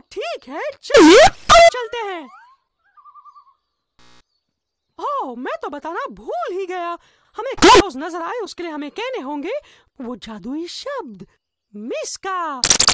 ठीक है चल, चलते हैं ओ मैं तो बताना भूल ही गया हमें नजर आए उसके लिए हमें कहने होंगे वो जादुई शब्द मिस का